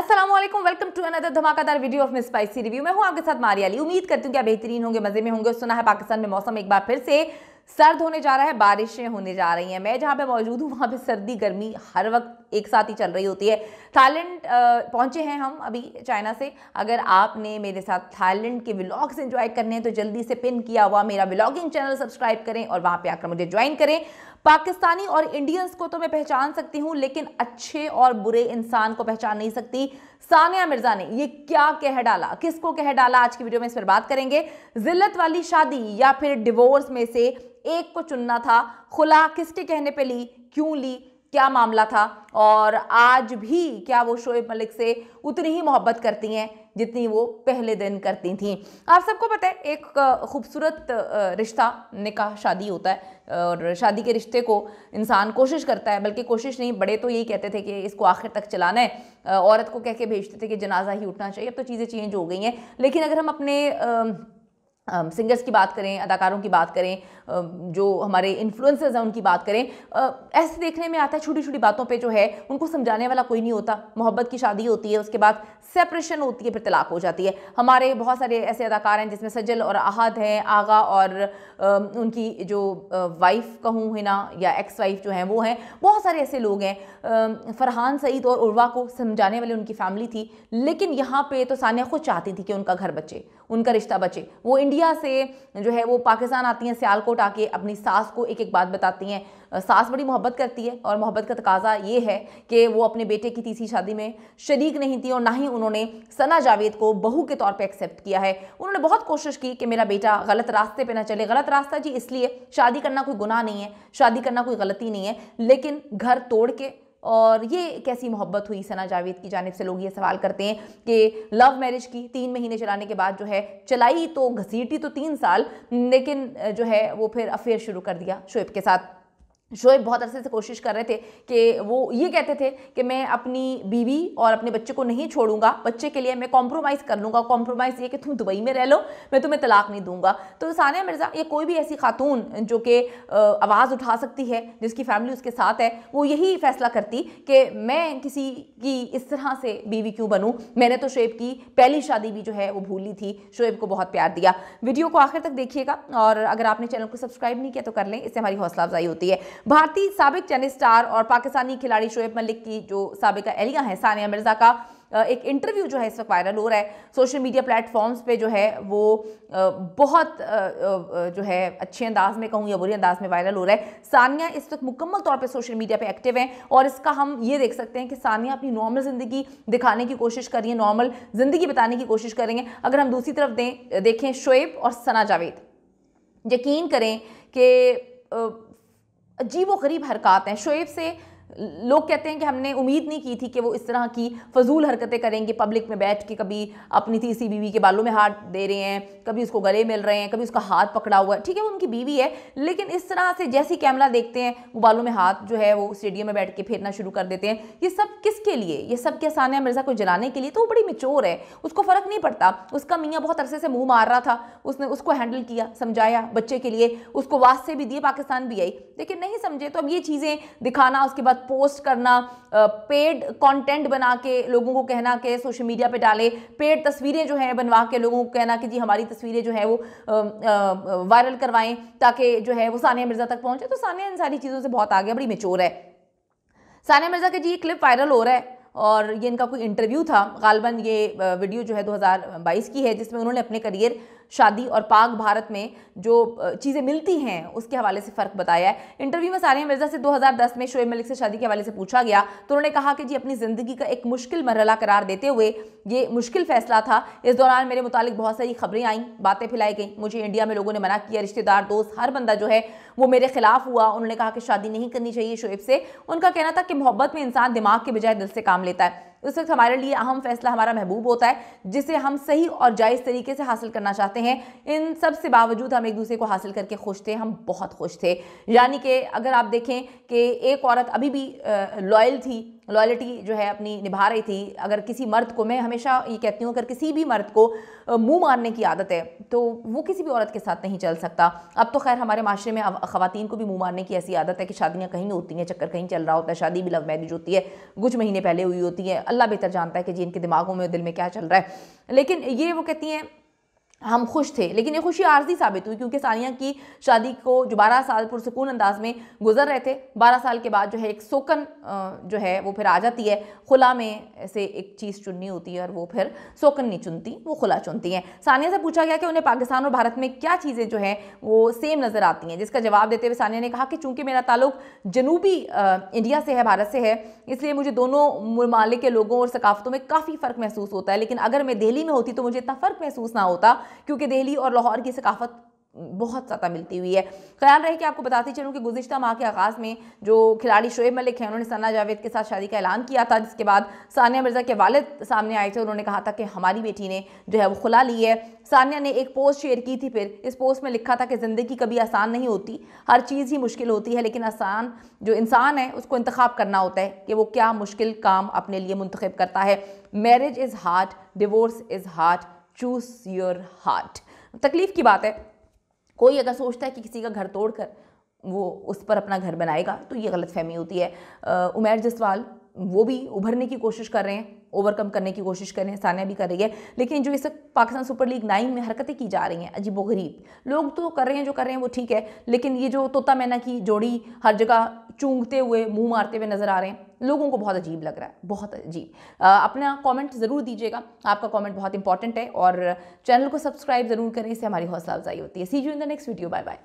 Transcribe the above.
Aslam welcome to another धमाकेदार video of Miss Spicy review मैं हूं आपके साथ मारी अली उम्मीद करती हूँ कि आप बेहतरीन होंगे मज़े में होंगे सुना है पाकिस्तान में मौसम एक बार फिर से सर्द होने जा रहा है बारिशें होने जा रही हैं मैं जहाँ पे मौजूद हूँ वहाँ पे सर्दी गर्मी हर वक्त एक साथ ही चल रही होती है थाईलैंड पहुँचे हैं हम अभी चाइना से अगर आपने मेरे साथ थाईलैंड के व्लॉग्स एंजॉय करने हैं तो जल्दी से पिन किया हुआ मेरा व्लॉगिंग चैनल सब्सक्राइब करें और वहाँ पर आकर मुझे ज्वाइन करें पाकिस्तानी और इंडियंस को तो मैं पहचान सकती हूं लेकिन अच्छे और बुरे इंसान को पहचान नहीं सकती सानिया मिर्जा ने ये क्या कह डाला किसको कह डाला आज की वीडियो में इस पर बात करेंगे जिल्लत वाली शादी या फिर डिवोर्स में से एक को चुनना था खुला किसके कहने पर ली क्यों ली क्या मामला था और आज भी क्या वो शोएब मलिक से उतनी ही मोहब्बत करती हैं जितनी वो पहले दिन करती थी आप सबको पता है एक खूबसूरत रिश्ता निकाह शादी होता है और शादी के रिश्ते को इंसान कोशिश करता है बल्कि कोशिश नहीं बड़े तो यही कहते थे कि इसको आखिर तक चलाना है औरत को कह के भेजते थे कि जनाजा ही उठना चाहिए अब तो चीज़ें चेंज हो गई हैं लेकिन अगर हम अपने सिंगर्स की बात करें अदाकारों की बात करें जो हमारे इन्फ्लुएंसर्स हैं उनकी बात करें ऐसे देखने में आता है छोटी छोटी बातों पे जो है उनको समझाने वाला कोई नहीं होता मोहब्बत की शादी होती है उसके बाद सेपरेशन होती है फिर तलाक हो जाती है हमारे बहुत सारे ऐसे अदाकार हैं जिसमें सज्जल और आहद हैं आगा और उनकी जो वाइफ कहूँ हिना या एक्स वाइफ जो हैं वो हैं बहुत सारे ऐसे लोग हैं फरहान सईद और उर्वा को समझाने वाली उनकी फैमिली थी लेकिन यहाँ पर तो सानिया खुद चाहती थी कि उनका घर बचे उनका रिश्ता बचे वो इंडिया इंडिया से जो है वो पाकिस्तान आती हैं सियालकोट आके अपनी सास को एक एक बात बताती हैं सास बड़ी मोहब्बत करती है और मोहब्बत का तकाजा ये है कि वो अपने बेटे की तीसरी शादी में शरीक नहीं थी और ना ही उन्होंने सना जावेद को बहू के तौर पर एक्सेप्ट किया है उन्होंने बहुत कोशिश की कि मेरा बेटा गलत रास्ते पर ना चले गलत रास्ता जी इसलिए शादी करना कोई गुनाह नहीं है शादी करना कोई गलती नहीं है लेकिन घर तोड़ के और ये कैसी मोहब्बत हुई सना जावेद की जानब से लोग ये सवाल करते हैं कि लव मैरिज की तीन महीने चलाने के बाद जो है चलाई तो घसीटी तो तीन साल लेकिन जो है वो फिर अफेयर शुरू कर दिया शुएब के साथ शोएब बहुत अरसे से कोशिश कर रहे थे कि वो ये कहते थे कि मैं अपनी बीवी और अपने बच्चे को नहीं छोड़ूंगा बच्चे के लिए मैं कॉम्प्रोमाइज़ कर लूँगा कॉम्प्रोमाइज़ ये कि तुम दुबई में रह लो मैं तुम्हें तलाक नहीं दूंगा तो सानिया मिर्ज़ा ये कोई भी ऐसी खातून जो कि आवाज़ उठा सकती है जिसकी फैमिली उसके साथ है वो यही फैसला करती कि मैं किसी की इस तरह से बीवी क्यों बनूँ मैंने तो शोएब की पहली शादी भी जो है वो भूली थी शोएब को बहुत प्यार दिया वीडियो को आखिर तक देखिएगा और अगर आपने चैनल को सब्सक्राइब नहीं किया तो कर लें इससे हमारी हौसला अफजाई होती है भारतीय सबक टेनिस स्टार और पाकिस्तानी खिलाड़ी शोएब मलिक की जो सबका एलिया हैं सानिया मिर्ज़ा का एक इंटरव्यू जो है इस वक्त वायरल हो रहा है सोशल मीडिया प्लेटफॉर्म्स पे जो है वो बहुत जो है अच्छे अंदाज में कहूँ या बुरे अंदाज में वायरल हो रहा है सानिया इस वक्त मुकम्मल तौर पे सोशल मीडिया पे एक्टिव हैं और इसका हम ये देख सकते हैं कि सानिया अपनी नॉर्मल ज़िंदगी दिखाने की कोशिश कर रही है नॉर्मल ज़िंदगी बताने की कोशिश करेंगे अगर हम दूसरी तरफ दें देखें शोएब और सना जावेद यकीन करें कि अजीब व गरीब हरकत हैं शुएब से लोग कहते हैं कि हमने उम्मीद नहीं की थी कि वो इस तरह की फजूल हरकतें करेंगे पब्लिक में बैठ के कभी अपनी तीसरी बीवी के बालों में हाथ दे रहे हैं कभी उसको गले मिल रहे हैं कभी उसका हाथ पकड़ा हुआ है ठीक है वो उनकी बीवी है लेकिन इस तरह से जैसी कैमरा देखते हैं वो बालों में हाथ जो है वो स्टेडियम में बैठ के फेरना शुरू कर देते हैं ये सब किसके लिए ये सब के सानिया मिर्ज़ा को जलाने के लिए तो वो बड़ी मिचोर है उसको फ़र्क नहीं पड़ता उसका मियाँ बहुत अरसे से मुँह मार रहा था उसने उसको हैंडल किया समझाया बच्चे के लिए उसको वास्ते भी दिए पाकिस्तान भी आई लेकिन नहीं समझे तो अब ये चीज़ें दिखाना उसके बाद पोस्ट करना पेड कंटेंट बना के लोगों को कहना कि सोशल मीडिया पे डाले पेड तस्वीरें जो हैं बनवा के लोगों को कहना कि जी हमारी तस्वीरें जो है वो वायरल करवाएं ताकि जो है वो सानिया मिर्ज़ा तक पहुंचे तो सानिया इन सारी चीज़ों से बहुत आगे बड़ी मेचोर है सानिया मिर्ज़ा का जी ये क्लिप वायरल हो रहा है और ये इनका कोई इंटरव्यू था गालबन ये वीडियो जो है 2022 की है जिसमें उन्होंने अपने करियर शादी और पाक भारत में जो चीज़ें मिलती हैं उसके हवाले से फ़र्क बताया है इंटरव्यू में सारिया मिर्ज़ा से 2010 में शोएब मलिक से शादी के हवाले से पूछा गया तो उन्होंने कहा कि जी अपनी ज़िंदगी का एक मुश्किल मरला करार देते हुए ये मुश्किल फैसला था इस दौरान मेरे मुतालिक बहुत सारी खबरें आईं बातें फैलाई गई मुझे इंडिया में लोगों ने मना किया रिश्तेदार दोस्त हर बंदा जो है वो मेरे खिलाफ हुआ उन्होंने कहा कि शादी नहीं करनी चाहिए शोएब से उनका कहना था कि मोहब्बत में इंसान दिमाग के बजाय दिल से काम लेता है उस वक्त हमारे लिए अहम फैसला हमारा महबूब होता है जिसे हम सही और जायज़ तरीके से हासिल करना चाहते हैं इन सब से बावजूद हम एक दूसरे को हासिल करके खुश थे हम बहुत खुश थे यानी कि अगर आप देखें कि एक औरत अभी भी लॉयल थी लॉयल्टी जो है अपनी निभा रही थी अगर किसी मर्द को मैं हमेशा ये कहती हूँ अगर किसी भी मर्द को मुंह मारने की आदत है तो वो किसी भी औरत के साथ नहीं चल सकता अब तो खैर हमारे माशरे में ख़वान को भी मुँह मारने की ऐसी आदत है कि शादियाँ कहीं होती हैं चक्कर कहीं चल रहा होता है शादी भी लव मैरिज होती है कुछ महीने पहले हुई होती है अल्लाह बेहतर जानता है कि जी इनके दिमागों में दिल में क्या चल रहा है लेकिन ये वो कहती हैं हम खुश थे लेकिन ये खुशी आर्जी साबित हुई क्योंकि सानिया की शादी को जो बारह साल पुरसकून अंदाज में गुजर रहे थे बारह साल के बाद जो है एक सोकन जो है वो फिर आ जाती है खुला में ऐसे एक चीज़ चुननी होती है और वो फिर सोकन नहीं चुनती वो खुला चुनती हैं सानिया से पूछा गया कि उन्हें पाकिस्तान और भारत में क्या चीज़ें जो हैं वो सेम नज़र आती हैं जिसका जवाब देते हुए सानिया ने कहा कि चूँकि मेरा ताल्लुक जनूबी इंडिया से है भारत से है इसलिए मुझे दोनों ममालिक के लोगों और सकाफ़तों में काफ़ी फ़र्क महसूस होता है लेकिन अगर मैं दिल्ली में होती तो मुझे इतना फ़र्क महसूस ना होता क्योंकि दिल्ली और लाहौर की सकाफत बहुत ज़्यादा मिलती हुई है ख्याल रहे कि आपको बताती चलूँ कि गुजशत माह के आगाज़ में जो खिलाड़ी शोएब मलिक हैं उन्होंने सना जावेद के साथ शादी का ऐलान किया था जिसके बाद सानिया मिर्ज़ा के वालद सामने आए थे उन्होंने कहा था कि हमारी बेटी ने जो है वो खुला ली है सानिया ने एक पोस्ट शेयर की थी फिर इस पोस्ट में लिखा था कि ज़िंदगी कभी आसान नहीं होती हर चीज़ ही मुश्किल होती है लेकिन आसान जो इंसान है उसको इंतखब करना होता है कि वो क्या मुश्किल काम अपने लिए मुंतखब करता है marriage is hard divorce is hard choose your heart तकलीफ़ की बात है कोई अगर सोचता है कि किसी का घर तोड़ कर वो उस पर अपना घर बनाएगा तो ये गलत फहमी होती है उमेर जसवाल वो भी उभरने की कोशिश कर रहे हैं ओवरकम करने की कोशिश कर रहे हैं सानिया भी कर रही है लेकिन जो इस पाकिस्तान सुपर लीग नाइन में हरकतें की जा रही हैं अजीब गरीब लोग तो कर रहे हैं जो कर रहे हैं वो ठीक है लेकिन ये जो तोता मैना की जोड़ी हर जगह चूंगते हुए मुंह मारते हुए नज़र आ रहे हैं लोगों को बहुत अजीब लग रहा है बहुत अजीब अपना कमेंट ज़रूर दीजिएगा आपका कमेंट बहुत इंपॉर्टेंट है और चैनल को सब्सक्राइब ज़रूर करें इससे हमारी हौसला अफजाई होती है see you in the next video bye bye